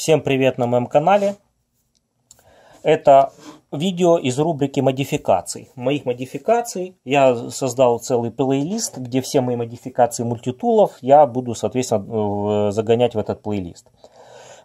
Всем привет на моем канале. Это видео из рубрики модификаций. Моих модификаций. Я создал целый плейлист, где все мои модификации мультитулов я буду, соответственно, э, загонять в этот плейлист.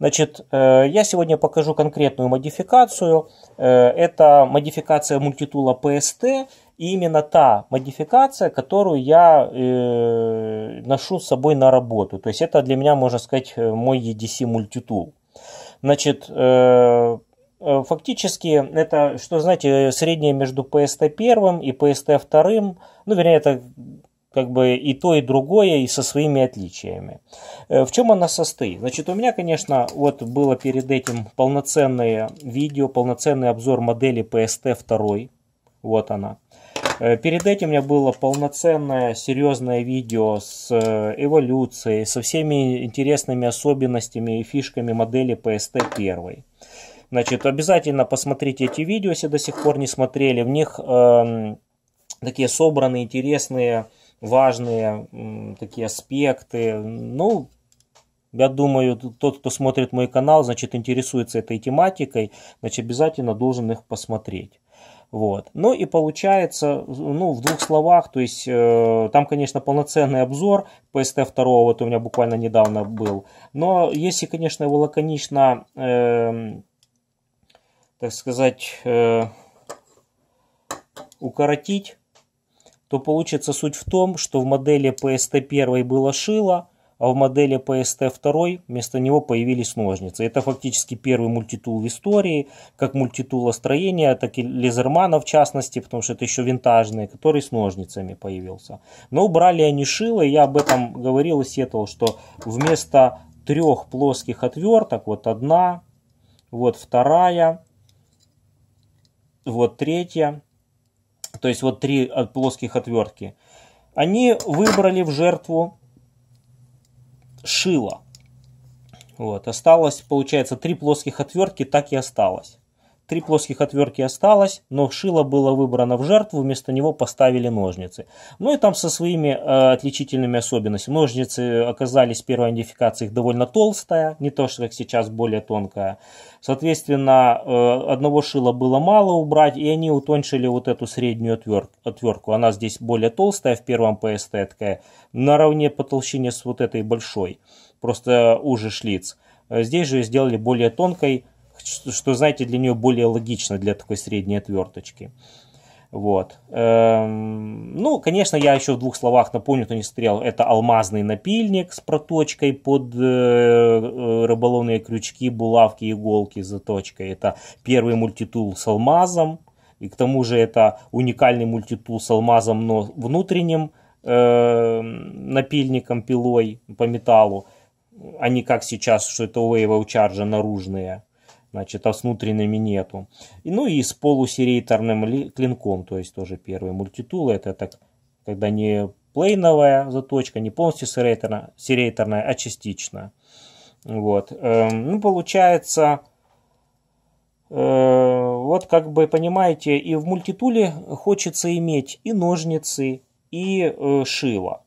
Значит, э, я сегодня покажу конкретную модификацию. Э, это модификация мультитула PST. И именно та модификация, которую я э, ношу с собой на работу. То есть это для меня, можно сказать, мой EDC мультитул. Значит, э, э, фактически это, что, знаете, среднее между pst первым и pst вторым, ну, вернее, это как бы и то, и другое, и со своими отличиями. Э, в чем она состоит? Значит, у меня, конечно, вот было перед этим полноценное видео, полноценный обзор модели PST 2. Вот она. Э, перед этим у меня было полноценное серьезное видео с э, эволюцией, со всеми интересными особенностями и фишками модели PST-1. Значит, обязательно посмотрите эти видео, если до сих пор не смотрели. В них э, такие собраны интересные, важные э, такие аспекты. Ну, я думаю, тот, кто смотрит мой канал, значит, интересуется этой тематикой, значит, обязательно должен их посмотреть. Вот. Ну и получается, ну в двух словах, то есть э, там, конечно, полноценный обзор PST 2, вот у меня буквально недавно был. Но если, конечно, его лаконично, э, так сказать, э, укоротить, то получится суть в том, что в модели PST 1 было шило, а в модели PST2 вместо него появились ножницы. Это фактически первый мультитул в истории, как мультитула строения, так и лезермана в частности, потому что это еще винтажные, который с ножницами появился. Но убрали они шило, и я об этом говорил и сетовал, что вместо трех плоских отверток, вот одна, вот вторая, вот третья, то есть вот три плоских отвертки, они выбрали в жертву шила. Вот. Осталось, получается, три плоских отвертки, так и осталось. Три плоских отвертки осталось, но шило было выбрано в жертву, вместо него поставили ножницы. Ну и там со своими э, отличительными особенностями. Ножницы оказались первой идентификации их довольно толстая, не то что как сейчас более тонкая. Соответственно, э, одного шила было мало убрать, и они утончили вот эту среднюю отвер... отвертку. Она здесь более толстая в первом ПСТ, такая наравне по толщине с вот этой большой, просто уже шлиц. Э, здесь же сделали более тонкой, что, знаете, для нее более логично для такой средней отверточки. Вот. Эм, ну, конечно, я еще в двух словах напомню, кто не смотрел, это алмазный напильник с проточкой под э, э рыболовные крючки, булавки, иголки с заточкой. Это первый мультитул с алмазом. И к тому же это уникальный мультитул с алмазом, но внутренним э, напильником, пилой по металлу, Они как сейчас, что это у Wave Charge наружные значит, а с внутренними нету. И, ну и с полусерейторным клинком, то есть тоже первый мультитул, это так, когда не плейновая заточка, не полностью серейторная, серейторная а частично. Вот. Эм, ну, получается, э, вот как бы понимаете, и в мультитуле хочется иметь и ножницы, и э, шило.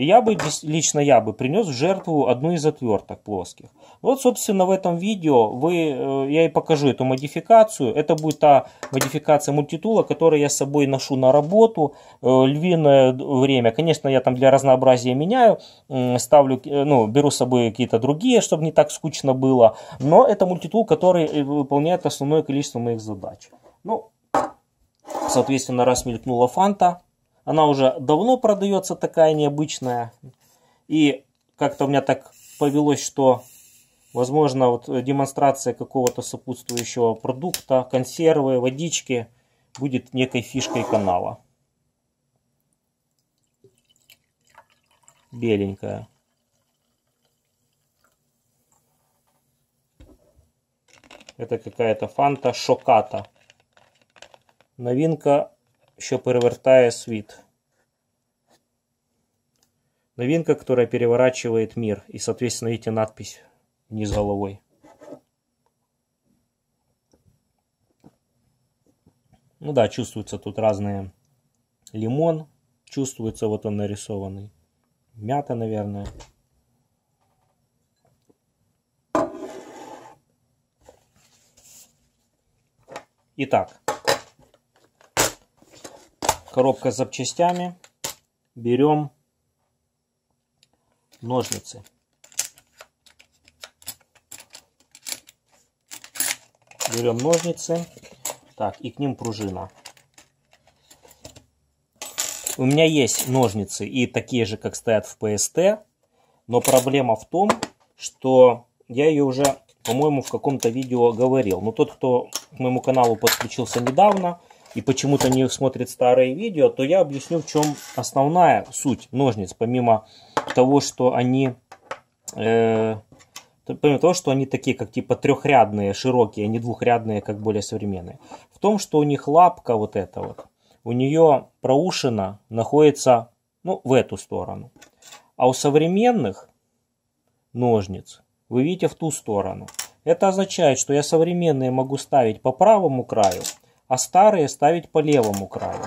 И я бы, лично я бы принес в жертву одну из отверток плоских. Вот, собственно, в этом видео вы, э, я и покажу эту модификацию. Это будет та модификация мультитула, которую я с собой ношу на работу. Э, львиное время, конечно, я там для разнообразия меняю. Ставлю, э, ну, беру с собой какие-то другие, чтобы не так скучно было. Но это мультитул, который выполняет основное количество моих задач. Ну, соответственно, раз мелькнула фанта, она уже давно продается, такая необычная. И как-то у меня так повелось, что, возможно, вот демонстрация какого-то сопутствующего продукта, консервы, водички будет некой фишкой канала. Беленькая. Это какая-то фанта шоката. Новинка що перевертає світ. Новинка, которая переворачивает мир. И, соответственно, видите надпись вниз головой. Ну да, чувствуется тут разные. Лимон чувствуется, вот он нарисованный. Мята, наверное. Итак, коробка с запчастями. Берем ножницы. Берем ножницы. Так, и к ним пружина. У меня есть ножницы и такие же, как стоят в ПСТ. Но проблема в том, что я ее уже, по-моему, в каком-то видео говорил. Но тот, кто к моему каналу подключился недавно, и почему-то не смотрит старые видео, то я объясню, в чем основная суть ножниц, помимо того, что они... Э, помимо того, что они такие, как типа трехрядные, широкие, а не двухрядные, как более современные. В том, что у них лапка вот эта вот, у нее проушина находится ну, в эту сторону. А у современных ножниц вы видите в ту сторону. Это означает, что я современные могу ставить по правому краю, а старые ставить по левому краю.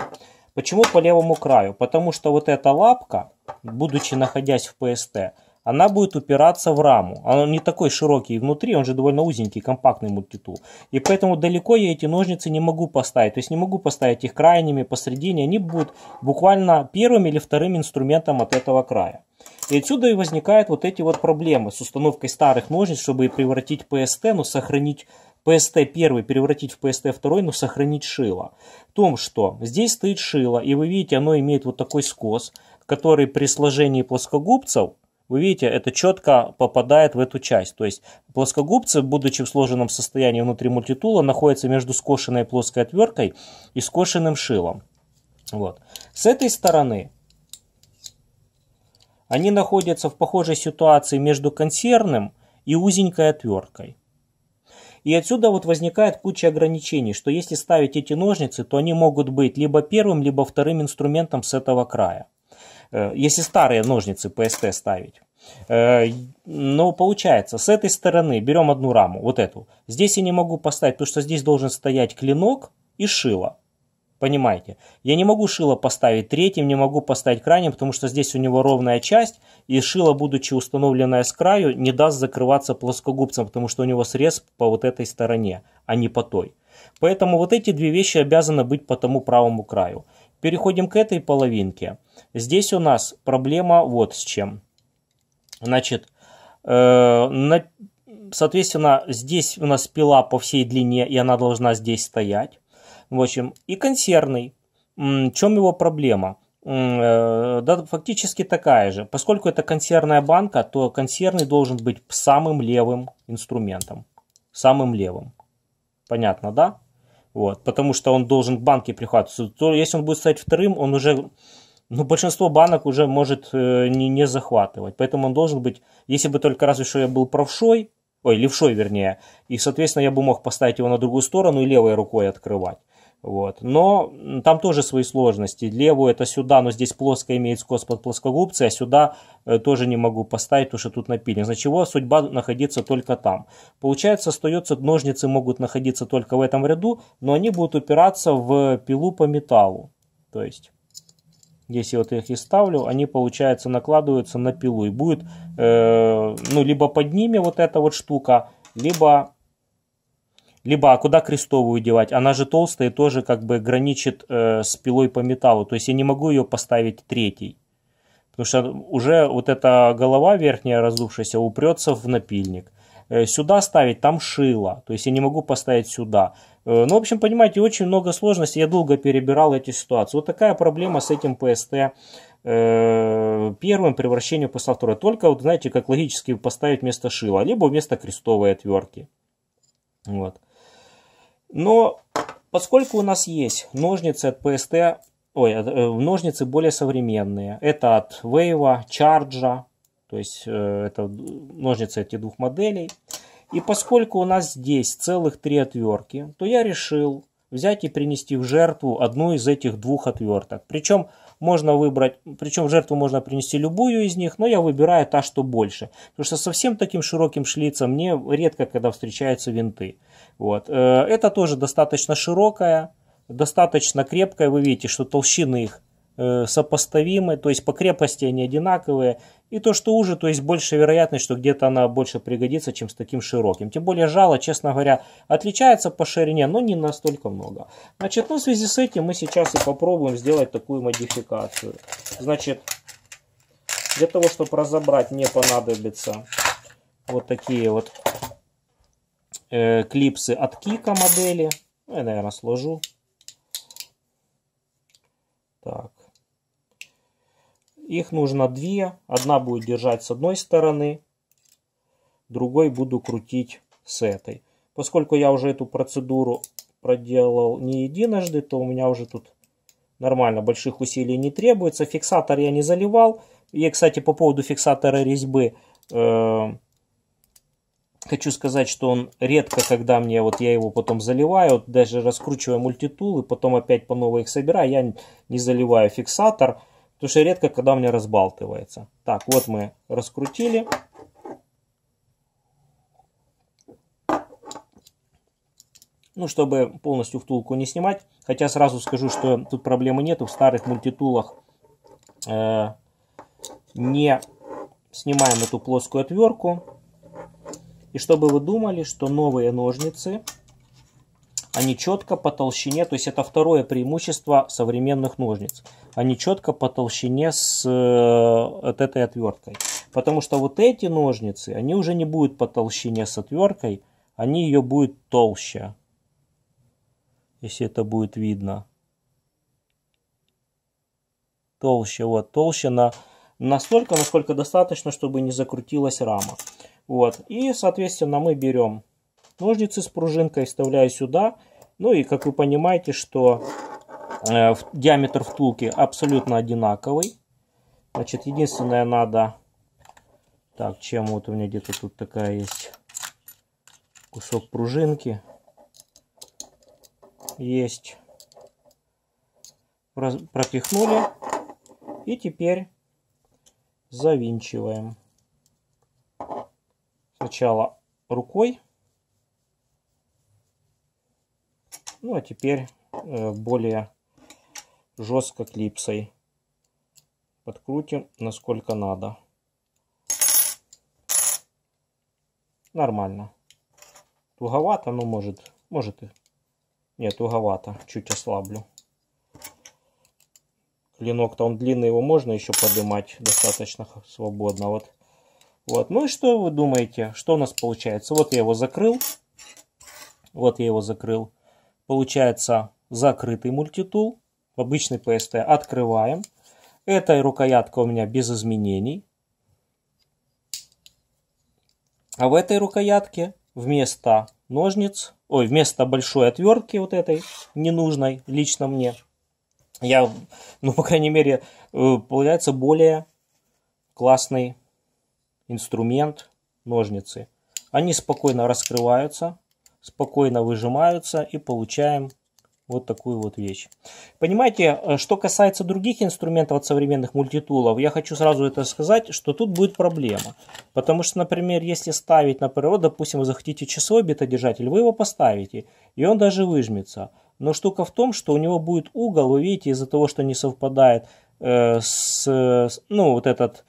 Почему по левому краю? Потому что вот эта лапка, будучи находясь в ПСТ, она будет упираться в раму. Он не такой широкий внутри, он же довольно узенький, компактный мультитул. И поэтому далеко я эти ножницы не могу поставить. То есть не могу поставить их крайними, посредине. Они будут буквально первым или вторым инструментом от этого края. И отсюда и возникают вот эти вот проблемы с установкой старых ножниц, чтобы превратить ПСТ, но сохранить PST-1 превратить в PST-2, но сохранить шило. В том, что здесь стоит шило, и вы видите, оно имеет вот такой скос, который при сложении плоскогубцев, вы видите, это четко попадает в эту часть. То есть плоскогубцы, будучи в сложенном состоянии внутри мультитула, находятся между скошенной плоской отверткой и скошенным шилом. Вот. С этой стороны они находятся в похожей ситуации между консервным и узенькой отверткой. И отсюда вот возникает куча ограничений, что если ставить эти ножницы, то они могут быть либо первым, либо вторым инструментом с этого края. Э, если старые ножницы PST ставить. Э, но получается, с этой стороны берем одну раму, вот эту. Здесь я не могу поставить, потому что здесь должен стоять клинок и шило. Понимаете? Я не могу шило поставить третьим, не могу поставить крайним, потому что здесь у него ровная часть, и шило, будучи установленное с краю, не даст закрываться плоскогубцем, потому что у него срез по вот этой стороне, а не по той. Поэтому вот эти две вещи обязаны быть по тому правому краю. Переходим к этой половинке. Здесь у нас проблема вот с чем. Значит, э, на, соответственно, здесь у нас пила по всей длине, и она должна здесь стоять. В общем, и консервный. В чем его проблема? Э, да, фактически такая же. Поскольку это консервная банка, то консервный должен быть самым левым инструментом. Самым левым. Понятно, да? Вот, потому что он должен к банке прихватываться. То, если он будет стоять вторым, он уже ну, большинство банок уже может э, не, не захватывать. Поэтому он должен быть, если бы только разве что я был правшой, ой, левшой вернее, и, соответственно, я бы мог поставить его на другую сторону и левой рукой открывать. Вот. Но там тоже свои сложности. Левую это сюда, но здесь плоско имеет скос под плоскогубцы, а сюда э, тоже не могу поставить, потому что тут напилинг. Значит, чего судьба находиться только там. Получается, остается, ножницы могут находиться только в этом ряду, но они будут упираться в пилу по металлу. То есть, если вот их и ставлю, они, получается, накладываются на пилу. И будет, э, ну, либо под ними вот эта вот штука, либо либо, а куда крестовую девать? Она же толстая и тоже как бы граничит э, с пилой по металлу. То есть я не могу ее поставить третий. Потому что уже вот эта голова верхняя раздувшаяся упрется в напильник. Э, сюда ставить, там шило. То есть я не могу поставить сюда. Э, ну, в общем, понимаете, очень много сложностей. Я долго перебирал эти ситуации. Вот такая проблема с этим ПСТ э, первым превращение после второй. Только, вот, знаете, как логически поставить вместо шила, либо вместо крестовой отвертки. Вот. Но поскольку у нас есть ножницы от PST, ой, э, ножницы более современные, это от Wave, Charge, то есть э, это ножницы этих двух моделей, и поскольку у нас здесь целых три отвертки, то я решил взять и принести в жертву одну из этих двух отверток. Причем можно выбрать, причем в жертву можно принести любую из них, но я выбираю та, что больше. Потому что совсем таким широким шлицем мне редко когда встречаются винты. Вот. Э, это тоже достаточно широкая, достаточно крепкая. Вы видите, что толщины их э, сопоставимы, то есть по крепости они одинаковые. И то, что уже, то есть больше вероятность, что где-то она больше пригодится, чем с таким широким. Тем более жало, честно говоря, отличается по ширине, но не настолько много. Значит, ну в связи с этим мы сейчас и попробуем сделать такую модификацию. Значит, для того, чтобы разобрать, мне понадобится вот такие вот э, клипсы от Кика модели. Ну, я, наверное, сложу. Так. Их нужно две. Одна будет держать с одной стороны, другой буду крутить с этой. Поскольку я уже эту процедуру проделал не единожды, то у меня уже тут нормально, больших усилий не требуется. Фиксатор я не заливал. И, кстати, по поводу фиксатора резьбы, э, хочу сказать, что он редко, когда мне, вот я его потом заливаю, даже раскручивая мультитулы, потом опять по новой их собираю, я не заливаю фиксатор, потому что редко, когда у меня разбалтывается. Так, вот мы раскрутили. Ну, чтобы полностью втулку не снимать. Хотя сразу скажу, что тут проблемы нету. В старых мультитулах э, не снимаем эту плоскую отвертку. И чтобы вы думали, что новые ножницы, они четко по толщине, то есть это второе преимущество современных ножниц. Они четко по толщине с э, от этой отверткой. Потому что вот эти ножницы, они уже не будут по толщине с отверткой, они ее будут толще. Если это будет видно. Толще, вот, толще на, настолько, насколько достаточно, чтобы не закрутилась рама. Вот. И, соответственно, мы берем ножницы с пружинкой, вставляю сюда. Ну и, как вы понимаете, что э, диаметр втулки абсолютно одинаковый. Значит, единственное надо... Так, чем вот у меня где-то тут такая есть кусок пружинки. Есть. Пропихнули. И теперь завинчиваем сначала рукой. Ну а теперь э, более жестко клипсой. Подкрутим насколько надо. Нормально. Туговато, но ну, может, может и... Нет, туговато, чуть ослаблю. Клинок-то он длинный, его можно еще поднимать достаточно свободно. Вот вот. Ну и что вы думаете, что у нас получается? Вот я его закрыл. Вот я его закрыл. Получается закрытый мультитул. Обычный PST открываем. Эта рукоятка у меня без изменений. А в этой рукоятке вместо ножниц, ой, вместо большой отвертки вот этой ненужной лично мне, я, ну, по крайней мере, э, получается более классный инструмент, ножницы. Они спокойно раскрываются, спокойно выжимаются и получаем вот такую вот вещь. Понимаете, э, что касается других инструментов от современных мультитулов, я хочу сразу это сказать, что тут будет проблема. Потому что, например, если ставить на природу, допустим, вы захотите часовой бетодержатель, вы его поставите, и он даже выжмется. Но штука в том, что у него будет угол, вы видите, из-за того, что не совпадает э, с, ну, вот этот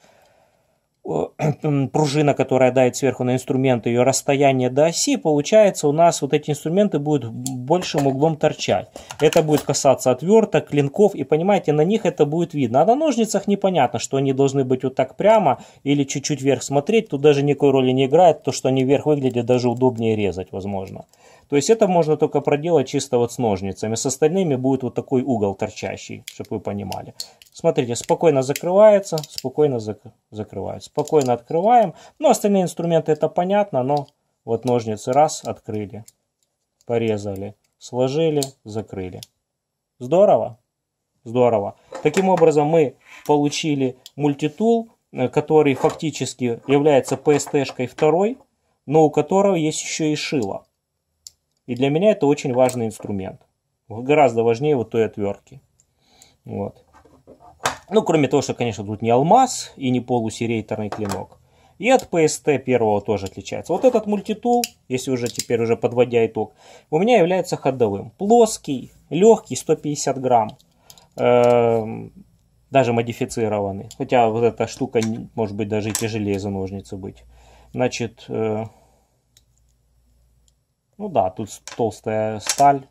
Э, пружина, которая давит сверху на инструмент, ее расстояние до оси, получается у нас вот эти инструменты будут большим углом торчать. Это будет касаться отверток, клинков, и понимаете, на них это будет видно. А на ножницах непонятно, что они должны быть вот так прямо или чуть-чуть вверх смотреть. Тут даже никакой роли не играет, то, что они вверх выглядят, даже удобнее резать, возможно. То есть это можно только проделать чисто вот с ножницами. С остальными будет вот такой угол торчащий, чтобы вы понимали. Смотрите, спокойно закрывается, спокойно зак закрывается. Спокойно открываем. Ну, остальные инструменты это понятно, но вот ножницы раз, открыли, порезали, сложили, закрыли. Здорово? Здорово. Таким образом мы получили мультитул, э, который фактически является PST-шкой второй, но у которого есть еще и шило. И для меня это очень важный инструмент. Гораздо важнее вот той отвертки. Вот. Ну, кроме того, что, конечно, тут не алмаз и не полусерейторный клинок. И от PST первого тоже отличается. Вот этот мультитул, если уже теперь уже подводя итог, у меня является ходовым. Плоский, легкий, 150 грамм. Эм, даже модифицированный. Хотя вот эта штука может быть даже и тяжелее за ножницы быть. Значит, э, ну да, тут толстая сталь.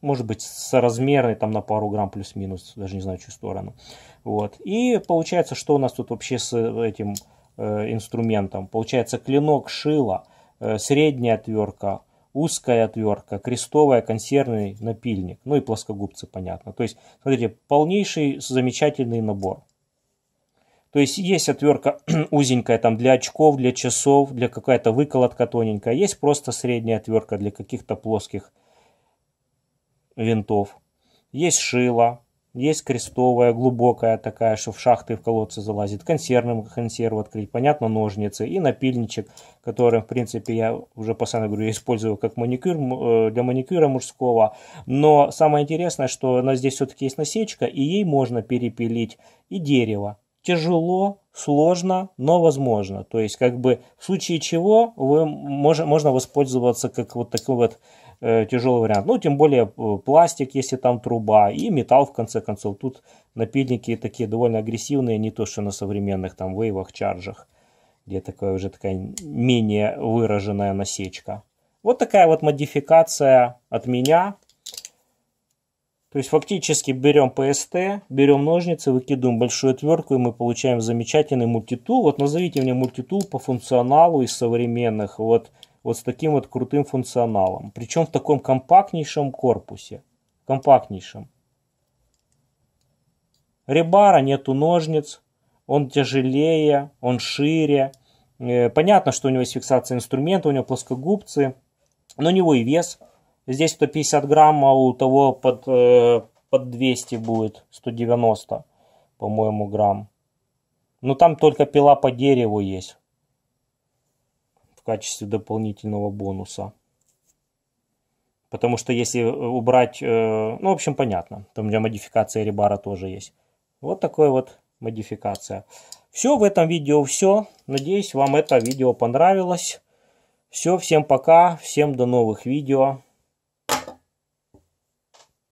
Может быть, соразмерный там на пару грамм плюс-минус, даже не знаю, чью сторону. Вот. И получается, что у нас тут вообще с э, этим э, инструментом? Получается, клинок шило, э, средняя отвертка, узкая отвертка, крестовая, консервный напильник, ну и плоскогубцы, понятно. То есть, смотрите, полнейший замечательный набор. То есть есть отвертка узенькая там для очков, для часов, для какая-то выколотка тоненькая. А есть просто средняя отвертка для каких-то плоских винтов. Есть шило, есть крестовая, глубокая такая, что в шахты в колодцы залазит. Консервным консерву открыть, понятно, ножницы. И напильничек, который, в принципе, я уже постоянно говорю, я использую как маникюр, э, для маникюра мужского. Но самое интересное, что она здесь все-таки есть насечка, и ей можно перепилить и дерево тяжело, сложно, но возможно. То есть, как бы в случае чего вы мож, можно воспользоваться как вот такой вот э, тяжелый вариант. Ну, тем более э, пластик, если там труба, и металл, в конце концов. Тут напильники такие довольно агрессивные, не то, что на современных там вейвах, чаржах, где такая уже такая менее выраженная насечка. Вот такая вот модификация от меня. То есть фактически берем PST, берем ножницы, выкидываем большую отвертку, и мы получаем замечательный мультитул. Вот назовите мне мультитул по функционалу из современных, вот, вот с таким вот крутым функционалом. Причем в таком компактнейшем корпусе, компактнейшем. Ребара, нету ножниц, он тяжелее, он шире. Э, понятно, что у него есть фиксация инструмента, у него плоскогубцы, но у него и вес – Здесь 150 грамм, а у того под, э, под 200 будет, 190, по-моему, грамм. Но ну, там только пила по дереву есть в качестве дополнительного бонуса. Потому что если убрать, э, ну, в общем, понятно. Там у меня модификация ребара тоже есть. Вот такой вот модификация. Все, в этом видео все. Надеюсь, вам это видео понравилось. Все, всем пока, всем до новых видео.